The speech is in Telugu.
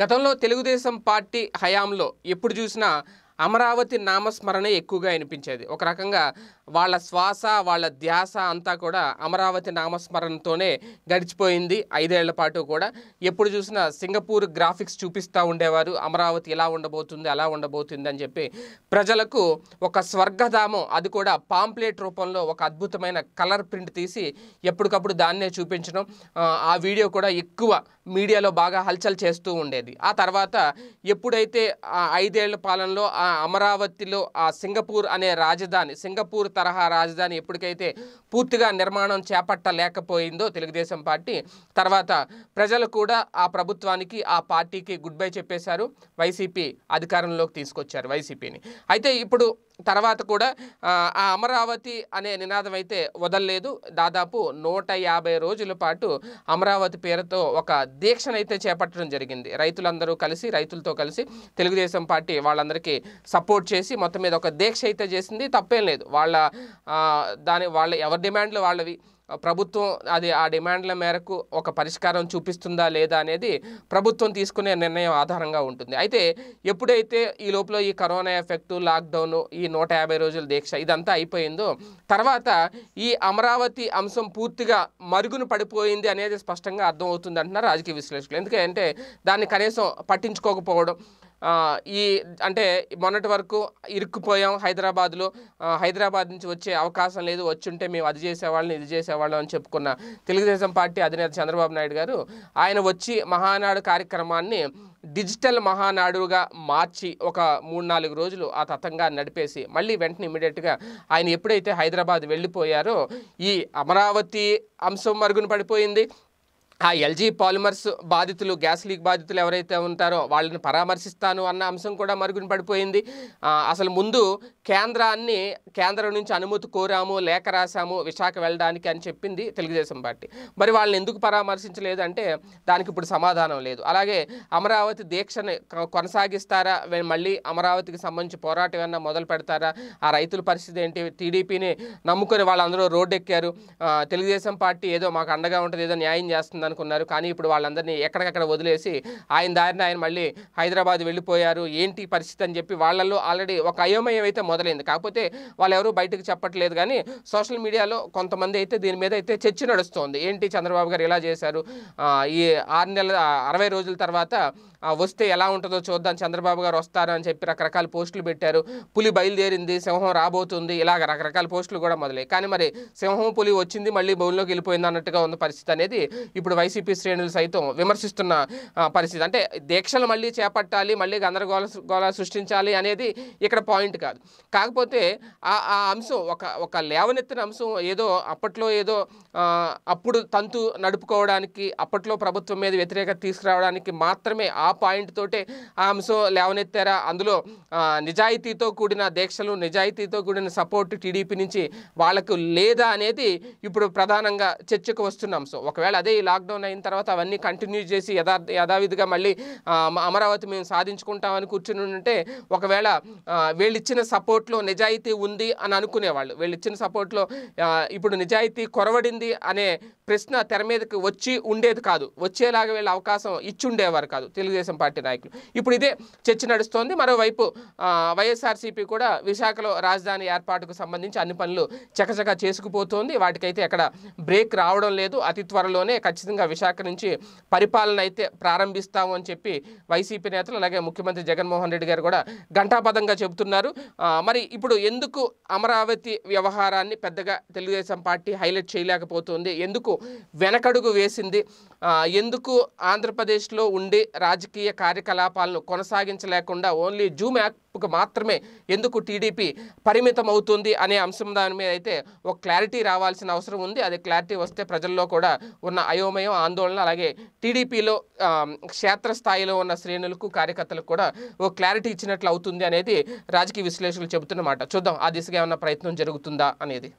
గతంలో తెలుగుదేశం పార్టీ హయాంలో ఎప్పుడు చూసినా అమరావతి నామస్మరణ ఎక్కువగా వినిపించేది ఒక రకంగా వాళ్ళ శ్వాస వాళ్ళ ధ్యాస అంతా కూడా అమరావతి నామస్మరణతోనే గడిచిపోయింది ఐదేళ్ల పాటు కూడా ఎప్పుడు చూసినా సింగపూర్ గ్రాఫిక్స్ చూపిస్తూ ఉండేవారు అమరావతి ఎలా ఉండబోతుంది అలా ఉండబోతుంది అని చెప్పి ప్రజలకు ఒక స్వర్గధామం అది కూడా పాంప్లెట్ రూపంలో ఒక అద్భుతమైన కలర్ ప్రింట్ తీసి ఎప్పటికప్పుడు దాన్నే చూపించడం ఆ వీడియో కూడా ఎక్కువ మీడియాలో బాగా హల్చల్ చేస్తూ ఉండేది ఆ తర్వాత ఎప్పుడైతే ఆ ఐదేళ్ల పాలనలో ఆ అమరావతిలో ఆ సింగపూర్ అనే రాజధాని సింగపూర్ తరహా రాజధాని ఎప్పటికైతే పూర్తిగా నిర్మాణం చేపట్టలేకపోయిందో తెలుగుదేశం పార్టీ తర్వాత ప్రజలు కూడా ఆ ప్రభుత్వానికి ఆ పార్టీకి గుడ్ బై చెప్పేశారు వైసీపీ అధికారంలోకి తీసుకొచ్చారు వైసీపీని అయితే ఇప్పుడు తర్వాత కూడా ఆ అమరావతి అనే నినాదం అయితే వదలలేదు దాదాపు నూట యాభై రోజుల పాటు అమరావతి పేరుతో ఒక దీక్షనైతే చేపట్టడం జరిగింది రైతులందరూ కలిసి రైతులతో కలిసి తెలుగుదేశం పార్టీ వాళ్ళందరికీ సపోర్ట్ చేసి మొత్తం మీద ఒక దీక్ష అయితే చేసింది తప్పేం లేదు వాళ్ళ దాని వాళ్ళ ఎవరి డిమాండ్లు వాళ్ళవి ప్రభుత్వం అది ఆ డిమాండ్ల మేరకు ఒక పరిష్కారం చూపిస్తుందా లేదా అనేది ప్రభుత్వం తీసుకునే నిర్ణయం ఆధారంగా ఉంటుంది అయితే ఎప్పుడైతే ఈ లోపల ఈ కరోనా ఎఫెక్టు లాక్డౌన్ ఈ నూట యాభై రోజుల దీక్ష ఇదంతా అయిపోయిందో తర్వాత ఈ అమరావతి అంశం పూర్తిగా మరుగును పడిపోయింది అనేది స్పష్టంగా అర్థమవుతుంది అంటున్నారు రాజకీయ విశ్లేషకులు ఎందుకంటే దాన్ని కనీసం పట్టించుకోకపోవడం ఈ అంటే మొన్నటి వరకు ఇరుక్కుపోయాం హైదరాబాద్లో హైదరాబాద్ నుంచి వచ్చే అవకాశం లేదు వచ్చుంటే మేము అది చేసేవాళ్ళని ఇది చేసేవాళ్ళం అని చెప్పుకున్న తెలుగుదేశం పార్టీ అధినేత చంద్రబాబు నాయుడు గారు ఆయన వచ్చి మహానాడు కార్యక్రమాన్ని డిజిటల్ మహానాడుగా మార్చి ఒక మూడు నాలుగు రోజులు ఆ తతంగా నడిపేసి మళ్ళీ వెంటనే ఇమీడియట్గా ఆయన ఎప్పుడైతే హైదరాబాద్ వెళ్ళిపోయారో ఈ అమరావతి అంశం మరుగున పడిపోయింది ఆ ఎల్జీ పాలిమర్స్ బాధితులు గ్యాస్ లీక్ బాధితులు ఎవరైతే ఉంటారో వాళ్ళని పరామర్శిస్తాను అన్న అంశం కూడా మరుగున పడిపోయింది అసలు ముందు కేంద్రాన్ని కేంద్రం నుంచి అనుమతి కోరాము లేఖ రాశాము విశాఖ వెళ్ళడానికి అని చెప్పింది తెలుగుదేశం పార్టీ మరి వాళ్ళని ఎందుకు పరామర్శించలేదు అంటే దానికి ఇప్పుడు సమాధానం లేదు అలాగే అమరావతి దీక్షను కొనసాగిస్తారా మళ్ళీ అమరావతికి సంబంధించి పోరాటం ఏమన్నా మొదలు పెడతారా ఆ రైతుల పరిస్థితి ఏంటి టీడీపీని నమ్ముకొని వాళ్ళందరూ రోడ్డెక్కారు తెలుగుదేశం పార్టీ ఏదో మాకు అండగా ఉంటుంది ఏదో న్యాయం చేస్తుందని అనుకున్నారు కానీ ఇప్పుడు వాళ్ళందరినీ ఎక్కడికక్కడ వదిలేసి ఆయన దారిన ఆయన మళ్ళీ హైదరాబాద్ వెళ్ళిపోయారు ఏంటి పరిస్థితి అని చెప్పి వాళ్ళల్లో ఆల్రెడీ ఒక అయోమయం అయితే మొదలైంది కాకపోతే వాళ్ళు ఎవరు బయటకు చెప్పట్లేదు కానీ సోషల్ మీడియాలో కొంతమంది అయితే దీని మీద అయితే చర్చ నడుస్తోంది ఏంటి చంద్రబాబు గారు ఇలా చేశారు ఈ ఆరు నెలల అరవై రోజుల తర్వాత వస్తే ఎలా ఉంటుందో చూద్దాం చంద్రబాబు గారు వస్తారు అని చెప్పి రకరకాల పోస్టులు పెట్టారు పులి బయలుదేరింది సింహం రాబోతుంది ఇలాగ రకరకాల పోస్టులు కూడా మొదలై కానీ మరి సింహం పులి వచ్చింది మళ్ళీ బౌల్లోకి వెళ్ళిపోయింది అన్నట్టుగా ఉన్న పరిస్థితి అనేది ఇప్పుడు ఇప్పుడు వైసీపీ శ్రేణులు సైతం విమర్శిస్తున్న పరిస్థితి అంటే దీక్షలు మళ్ళీ చేపట్టాలి మళ్ళీ గందరగోళ గోళ సృష్టించాలి అనేది ఇక్కడ పాయింట్ కాదు కాకపోతే ఆ ఆ అంశం ఒక ఒక లేవనెత్తిన అంశం ఏదో అప్పట్లో ఏదో అప్పుడు తంతు నడుపుకోవడానికి అప్పట్లో ప్రభుత్వం మీద వ్యతిరేకత తీసుకురావడానికి మాత్రమే ఆ పాయింట్ తోటే ఆ అంశం లేవనెత్తారా అందులో నిజాయితీతో కూడిన దీక్షలు నిజాయితీతో కూడిన సపోర్ట్ టీడీపీ నుంచి వాళ్ళకు లేదా అనేది ఇప్పుడు ప్రధానంగా చర్చకు వస్తున్న అంశం ఒకవేళ అదే ఈ లాక్ లాక్డౌన్ అయిన తర్వాత అవన్నీ కంటిన్యూ చేసి యథా యథావిధిగా మళ్ళీ అమరావతి మేము సాధించుకుంటామని కూర్చుని ఉంటే ఒకవేళ వీళ్ళు ఇచ్చిన సపోర్ట్లో నిజాయితీ ఉంది అని అనుకునేవాళ్ళు వీళ్ళు ఇచ్చిన సపోర్ట్లో ఇప్పుడు నిజాయితీ కొరవడింది అనే ప్రశ్న తెర మీదకి వచ్చి ఉండేది కాదు వచ్చేలాగా వీళ్ళ అవకాశం ఇచ్చి ఉండేవారు కాదు తెలుగుదేశం పార్టీ నాయకులు ఇప్పుడు ఇదే చర్చ నడుస్తోంది మరోవైపు వైఎస్ఆర్సీపీ కూడా విశాఖలో రాజధాని ఏర్పాటుకు సంబంధించి అన్ని పనులు చకచక చేసుకుపోతోంది వాటికైతే అక్కడ బ్రేక్ రావడం లేదు అతి త్వరలోనే ఖచ్చితంగా అదేవిధంగా విశాఖ నుంచి పరిపాలన అయితే ప్రారంభిస్తాము అని చెప్పి వైసీపీ నేతలు అలాగే ముఖ్యమంత్రి జగన్మోహన్ రెడ్డి గారు కూడా ఘంటాపదంగా చెబుతున్నారు మరి ఇప్పుడు ఎందుకు అమరావతి వ్యవహారాన్ని పెద్దగా తెలుగుదేశం పార్టీ హైలైట్ చేయలేకపోతుంది ఎందుకు వెనకడుగు వేసింది ఎందుకు ఆంధ్రప్రదేశ్లో ఉండి రాజకీయ కార్యకలాపాలను కొనసాగించలేకుండా ఓన్లీ జూమ్ యాప్కు మాత్రమే ఎందుకు టీడీపీ పరిమితం అవుతుంది అనే అంశం దాని మీద అయితే ఒక క్లారిటీ రావాల్సిన అవసరం ఉంది అది క్లారిటీ వస్తే ప్రజల్లో కూడా ఉన్న అయోమయ భయం ఆందోళన అలాగే టీడీపీలో క్షేత్రస్థాయిలో ఉన్న శ్రేణులకు కార్యకర్తలకు కూడా ఓ క్లారిటీ ఇచ్చినట్లు అవుతుంది అనేది రాజకీయ విశ్లేషకులు చెబుతున్నమాట చూద్దాం ఆ దిశగా ఏమైనా ప్రయత్నం జరుగుతుందా అనేది